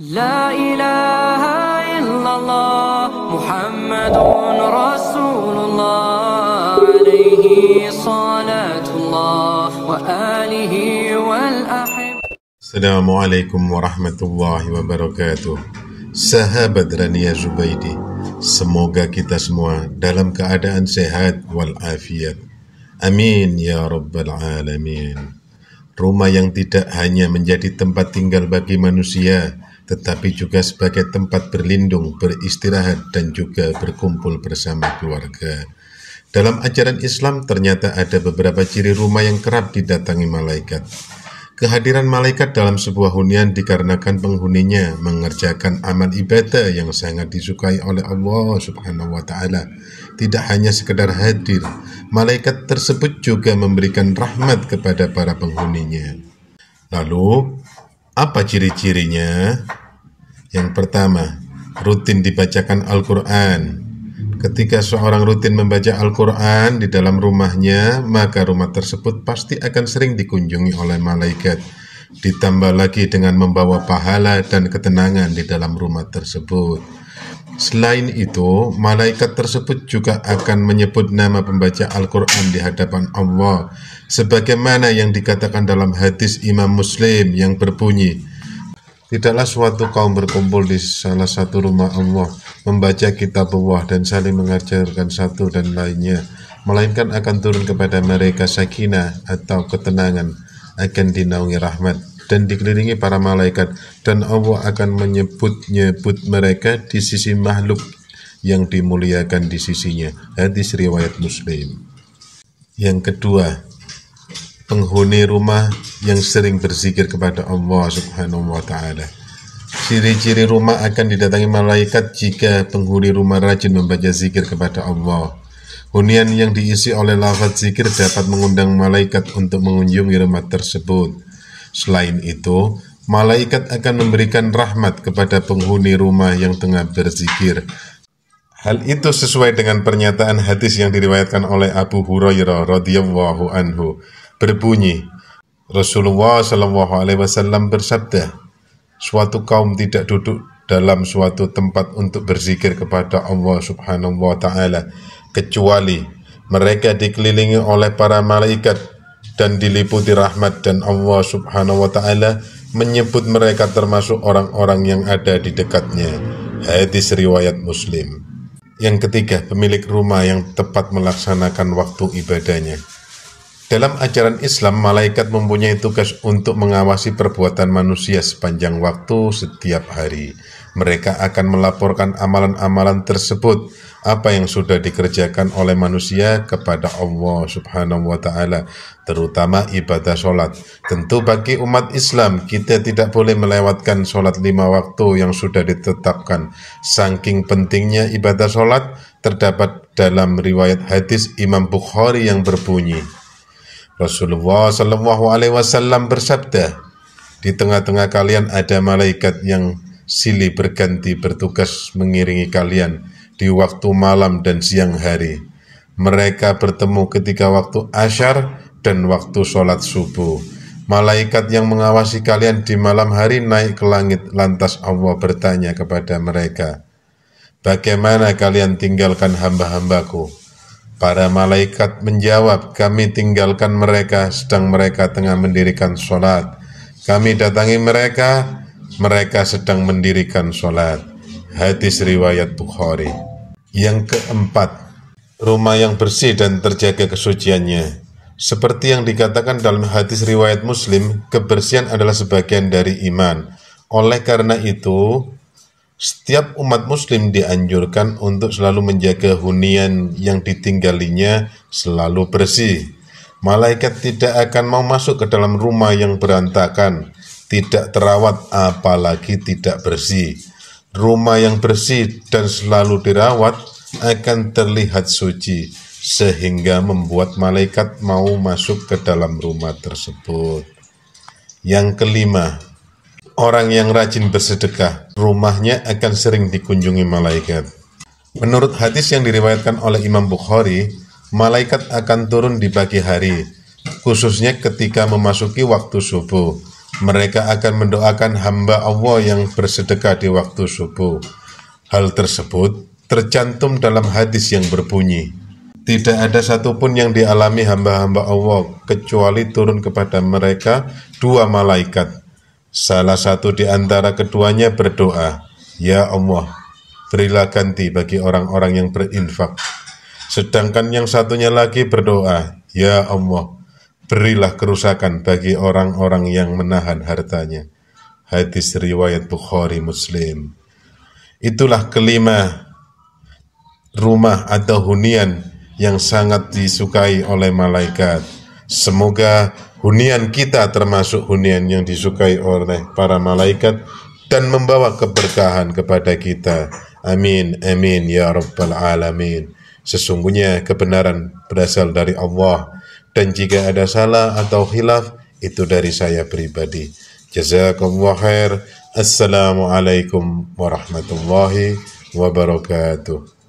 لا إله إلا الله محمد رسول الله عليه صلاة الله وآله والأحب السلام عليكم ورحمة الله وبركاته Sahabat Rania Zubaidi, semoga kita semua dalam keadaan sehat walafiat. Amin ya rabbal alamin. Rumah yang tidak hanya menjadi tempat tinggal bagi manusia, tetapi juga sebagai tempat berlindung, beristirahat, dan juga berkumpul bersama keluarga. Dalam ajaran Islam ternyata ada beberapa ciri rumah yang kerap didatangi malaikat. Kehadiran malaikat dalam sebuah hunian dikarenakan penghuninya mengerjakan amal ibadah yang sangat disukai oleh Allah Subhanahu wa taala. Tidak hanya sekedar hadir, malaikat tersebut juga memberikan rahmat kepada para penghuninya. Lalu, apa ciri-cirinya? Yang pertama, rutin dibacakan Al-Quran. Ketika seorang rutin membaca Al-Quran di dalam rumahnya, maka rumah tersebut pasti akan sering dikunjungi oleh malaikat. Ditambah lagi dengan membawa pahala dan ketenangan di dalam rumah tersebut. Selain itu, malaikat tersebut juga akan menyebut nama pembaca Al-Quran di hadapan Allah, sebagaimana yang dikatakan dalam hadis Imam Muslim yang berbunyi, Tidaklah suatu kaum berkumpul di salah satu rumah Allah, membaca kitab Allah dan saling mengajarkan satu dan lainnya, melainkan akan turun kepada mereka sakinah atau ketenangan, akan dinaungi rahmat dan dikelilingi para malaikat dan Allah akan menyebut-nyebut mereka di sisi makhluk yang dimuliakan di sisinya. Hadis riwayat Muslim. Yang kedua, penghuni rumah yang sering berzikir kepada Allah Subhanahu wa taala. Ciri-ciri rumah akan didatangi malaikat jika penghuni rumah rajin membaca zikir kepada Allah. Hunian yang diisi oleh lafaz zikir dapat mengundang malaikat untuk mengunjungi rumah tersebut. Selain itu, malaikat akan memberikan rahmat kepada penghuni rumah yang tengah berzikir. Hal itu sesuai dengan pernyataan hadis yang diriwayatkan oleh Abu Hurairah radhiyallahu anhu. Berbunyi, Rasulullah Shallallahu Alaihi Wasallam bersabda, suatu kaum tidak duduk dalam suatu tempat untuk berzikir kepada Allah Subhanahu wa taala kecuali mereka dikelilingi oleh para malaikat dan diliputi rahmat dan Allah Subhanahu wa taala menyebut mereka termasuk orang-orang yang ada di dekatnya. Hadis riwayat Muslim. Yang ketiga, pemilik rumah yang tepat melaksanakan waktu ibadahnya. Dalam ajaran Islam, malaikat mempunyai tugas untuk mengawasi perbuatan manusia sepanjang waktu setiap hari. Mereka akan melaporkan amalan-amalan tersebut, apa yang sudah dikerjakan oleh manusia kepada Allah Subhanahu wa taala, terutama ibadah sholat. Tentu bagi umat Islam, kita tidak boleh melewatkan sholat lima waktu yang sudah ditetapkan. Saking pentingnya ibadah sholat, terdapat dalam riwayat hadis Imam Bukhari yang berbunyi, Rasulullah Shallallahu Alaihi Wasallam bersabda, di tengah-tengah kalian ada malaikat yang silih berganti bertugas mengiringi kalian di waktu malam dan siang hari. Mereka bertemu ketika waktu asyar dan waktu sholat subuh. Malaikat yang mengawasi kalian di malam hari naik ke langit lantas Allah bertanya kepada mereka, Bagaimana kalian tinggalkan hamba-hambaku? Para malaikat menjawab, kami tinggalkan mereka sedang mereka tengah mendirikan sholat. Kami datangi mereka, mereka sedang mendirikan sholat. Hadis riwayat Bukhari. Yang keempat, rumah yang bersih dan terjaga kesuciannya. Seperti yang dikatakan dalam hadis riwayat Muslim, kebersihan adalah sebagian dari iman. Oleh karena itu, setiap umat muslim dianjurkan untuk selalu menjaga hunian yang ditinggalinya selalu bersih. Malaikat tidak akan mau masuk ke dalam rumah yang berantakan, tidak terawat apalagi tidak bersih. Rumah yang bersih dan selalu dirawat akan terlihat suci sehingga membuat malaikat mau masuk ke dalam rumah tersebut. Yang kelima, Orang yang rajin bersedekah, rumahnya akan sering dikunjungi malaikat. Menurut hadis yang diriwayatkan oleh Imam Bukhari, malaikat akan turun di pagi hari, khususnya ketika memasuki waktu subuh. Mereka akan mendoakan hamba Allah yang bersedekah di waktu subuh. Hal tersebut tercantum dalam hadis yang berbunyi, tidak ada satupun yang dialami hamba-hamba Allah kecuali turun kepada mereka dua malaikat Salah satu di antara keduanya berdoa, Ya Allah, berilah ganti bagi orang-orang yang berinfak. Sedangkan yang satunya lagi berdoa, Ya Allah, berilah kerusakan bagi orang-orang yang menahan hartanya. Hadis riwayat Bukhari Muslim. Itulah kelima rumah atau hunian yang sangat disukai oleh malaikat. Semoga hunian kita termasuk hunian yang disukai oleh para malaikat dan membawa keberkahan kepada kita. Amin, amin, ya Rabbal Alamin. Sesungguhnya kebenaran berasal dari Allah dan jika ada salah atau khilaf itu dari saya pribadi. Jazakumullah khair. Assalamualaikum warahmatullahi wabarakatuh.